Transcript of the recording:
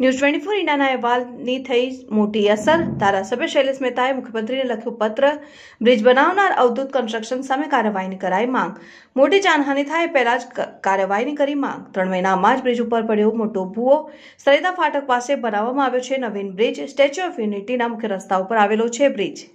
news twenty four ઇન્ડિયાના અહેવાલની થઈ મોટી અસર ધારાસભ્ય શૈલેષ મહેતાએ મુખ્યમંત્રીને લખ્યું પત્ર બ્રિજ બનાવનાર અવધૂત કન્સ્ટ્રક્શન સામે કાર્યવાહીની કરાઈ માંગ મોટી જાનહાનિ થાય પહેલા જ કાર્યવાહીની કરી માંગ ત્રણ મહિનામાં જ બ્રિજ ઉપર પડ્યો મોટો ભૂવો સરિતા ફાટક પાસે બનાવવામાં આવ્યો છે નવીન બ્રિજ સ્ટેચ્યુ ઓફ યુનિટીના મુખ્ય રસ્તા ઉપર આવેલો છે બ્રિજ